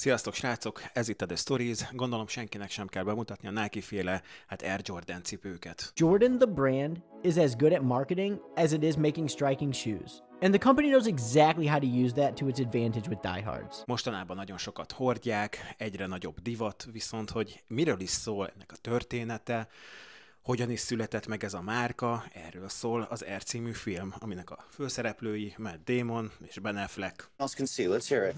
Sziasztok srácok, ez itt a The Stories. Gondolom senkinek sem kell bemutatni a Nike féle, hát Air Jordan cipőket. Jordan the brand is as good at marketing as it is making striking shoes. And the company knows exactly how to use that to its advantage with diehards. Mostanában nagyon sokat hordják, egyre nagyobb divat, viszont hogy miről is szól ennek a története, hogyan is született meg ez a márka, erről szól az R című film, aminek a főszereplői Matt Damon és Ben Affleck. Let's hear it.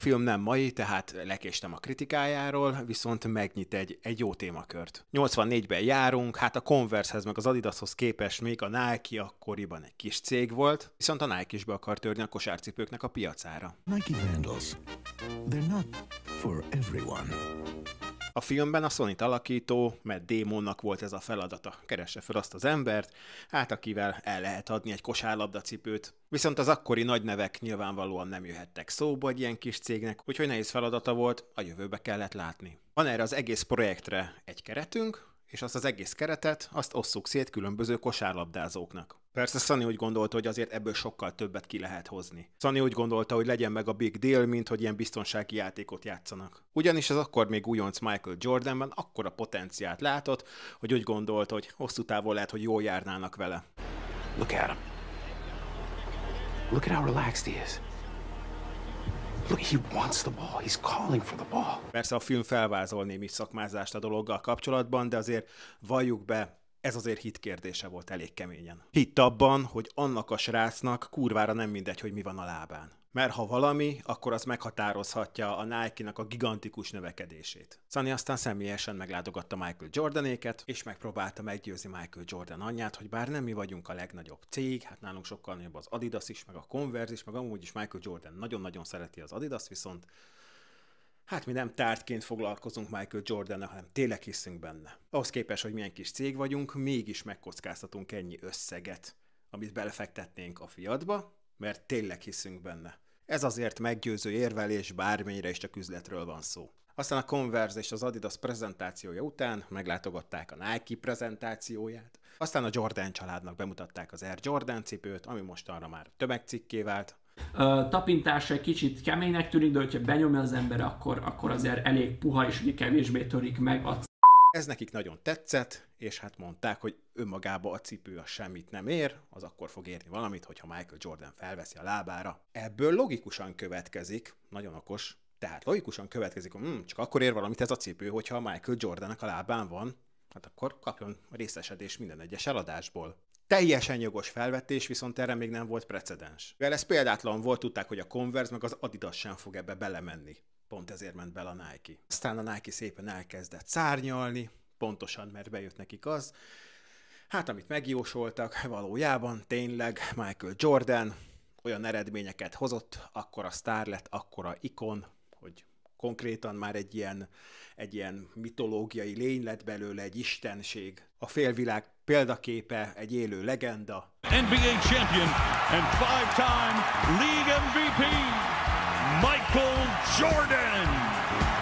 film nem mai, tehát lekéstem a kritikájáról, viszont megnyit egy, egy jó témakört. 84-ben járunk, hát a Converse-hez meg az Adidashoz képest még a Nike akkoriban egy kis cég volt, viszont a Nike is be akar törni a kosárcipőknek a piacára. Nike Vandals. They're not for everyone. A filmben a Sonit alakító, mert démonnak volt ez a feladata. Keresse fel azt az embert, hát akivel el lehet adni egy cipőt. Viszont az akkori nagy nevek nyilvánvalóan nem jöhettek szóba egy ilyen kis cégnek, úgyhogy nehéz feladata volt, a jövőbe kellett látni. Van erre az egész projektre egy keretünk, és azt az egész keretet, azt osszuk szét különböző kosárlabdázóknak. Persze Sunny úgy gondolta, hogy azért ebből sokkal többet ki lehet hozni. Sunny úgy gondolta, hogy legyen meg a big deal, mint hogy ilyen biztonsági játékot játszanak. Ugyanis az akkor még újonc Michael Jordanben akkora potenciát látott, hogy úgy gondolta, hogy hosszú távon lehet, hogy jól járnának vele. Look at him. Look at how relaxed he is. Look, he wants the ball. He's calling for the ball. Persze a film felvázol némi szakmázást a dologgal kapcsolatban, de azért valljuk be, ez azért hit kérdése volt elég keményen. Hitt abban, hogy annak a srácnak kurvára nem mindegy, hogy mi van a lábán. Mert ha valami, akkor az meghatározhatja a Nike-nak a gigantikus növekedését. Szani aztán személyesen meglátogatta Michael Jordanéket, és megpróbálta meggyőzni Michael Jordan anyját, hogy bár nem mi vagyunk a legnagyobb cég, hát nálunk sokkal nagyobb az Adidas is, meg a Converse is, meg amúgy is Michael Jordan nagyon-nagyon szereti az Adidas, viszont hát mi nem tártként foglalkozunk Michael jordan hanem tényleg hiszünk benne. Ahhoz képest, hogy milyen kis cég vagyunk, mégis megkockáztatunk ennyi összeget, amit belefektetnénk a fiatba, mert tényleg hiszünk benne. Ez azért meggyőző érvelés, bármennyire is csak üzletről van szó. Aztán a Converse és az Adidas prezentációja után meglátogatták a Nike prezentációját, aztán a Jordan családnak bemutatták az Air Jordan cipőt, ami mostanra már tömegcikké vált, tapintása egy kicsit keménynek tűnik, de hogyha benyomja az ember, akkor, akkor azért elég puha, és ugye kevésbé törik meg a ez nekik nagyon tetszett, és hát mondták, hogy önmagába a cipő a semmit nem ér, az akkor fog érni valamit, hogyha Michael Jordan felveszi a lábára. Ebből logikusan következik, nagyon okos, tehát logikusan következik, hogy hm, csak akkor ér valamit ez a cipő, hogyha Michael Jordannek a lábán van, hát akkor kapjon részesedés minden egyes eladásból. Teljesen jogos felvetés, viszont erre még nem volt precedens. Mivel ez példátlan volt, tudták, hogy a Converse meg az Adidas sem fog ebbe belemenni. Pont ezért ment bele a Nike. Aztán a Nike szépen elkezdett szárnyalni, pontosan, mert bejött nekik az, hát amit megjósoltak, valójában tényleg Michael Jordan olyan eredményeket hozott, akkora sztár lett, akkora ikon, hogy konkrétan már egy ilyen, egy ilyen mitológiai lény lett belőle, egy istenség. A félvilág példaképe, egy élő legenda. NBA champion and five-time league MVP Michael Jordan!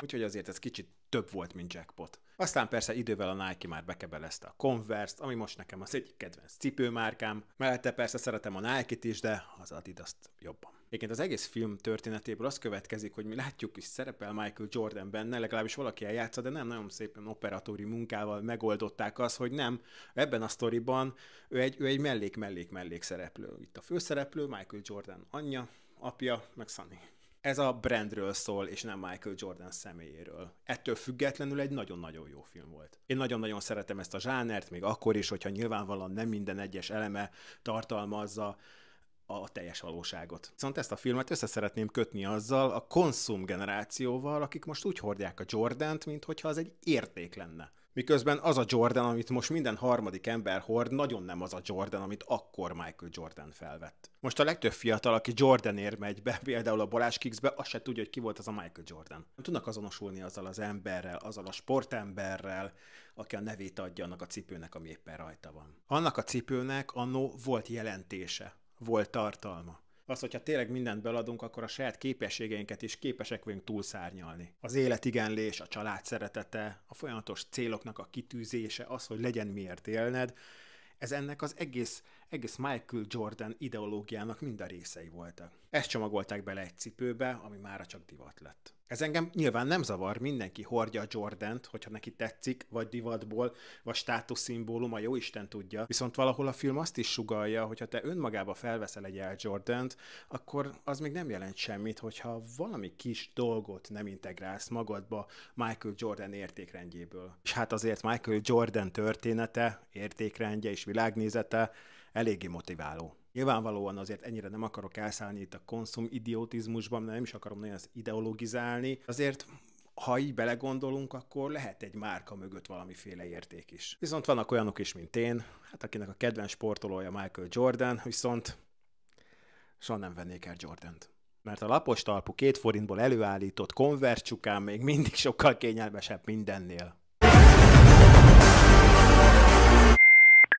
úgyhogy azért ez kicsit több volt, mint jackpot. Aztán persze idővel a Nike már bekebelezte a Converse-t, ami most nekem az egy kedvenc cipőmárkám. Mellette persze szeretem a Nike-t is, de az Adidas-t jobban. Egyébként az egész film történetéből az következik, hogy mi látjuk, is szerepel Michael Jordan benne, legalábbis valaki eljátsza, de nem nagyon szépen operatóri munkával megoldották azt, hogy nem, ebben a sztoriban ő egy, ő egy mellék-mellék-mellék szereplő. Itt a főszereplő, Michael Jordan anyja, apja, meg Sunny ez a brandről szól, és nem Michael Jordan személyéről. Ettől függetlenül egy nagyon-nagyon jó film volt. Én nagyon-nagyon szeretem ezt a zsánert, még akkor is, hogyha nyilvánvalóan nem minden egyes eleme tartalmazza a teljes valóságot. Viszont ezt a filmet össze szeretném kötni azzal a konszum generációval, akik most úgy hordják a Jordant, mint hogyha az egy érték lenne miközben az a Jordan, amit most minden harmadik ember hord, nagyon nem az a Jordan, amit akkor Michael Jordan felvett. Most a legtöbb fiatal, aki Jordanért megy be, például a Balázs Kicksbe, azt se tudja, hogy ki volt az a Michael Jordan. Nem tudnak azonosulni azzal az emberrel, azzal a sportemberrel, aki a nevét adja annak a cipőnek, ami éppen rajta van. Annak a cipőnek annó volt jelentése, volt tartalma az, hogyha tényleg mindent beladunk, akkor a saját képességeinket is képesek vagyunk túlszárnyalni. Az életigenlés, a család szeretete, a folyamatos céloknak a kitűzése, az, hogy legyen miért élned, ez ennek az egész, egész Michael Jordan ideológiának mind a részei voltak. Ezt csomagolták bele egy cipőbe, ami már csak divat lett. Ez engem nyilván nem zavar, mindenki hordja a Jordant, hogyha neki tetszik, vagy divatból, vagy státuszszimbólum, a jó Isten tudja. Viszont valahol a film azt is sugalja, hogy ha te önmagába felveszel egy el Jordant, akkor az még nem jelent semmit, hogyha valami kis dolgot nem integrálsz magadba Michael Jordan értékrendjéből. És hát azért Michael Jordan története, értékrendje és világnézete eléggé motiváló. Nyilvánvalóan azért ennyire nem akarok elszállni itt a konszum idiotizmusban, nem is akarom nagyon ezt ideologizálni. Azért ha így belegondolunk, akkor lehet egy márka mögött valamiféle érték is. Viszont vannak olyanok is, mint én, hát akinek a kedvenc sportolója Michael Jordan, viszont soha nem vennék el Jordant. Mert a lapos talpú két forintból előállított konvercsukán még mindig sokkal kényelmesebb mindennél.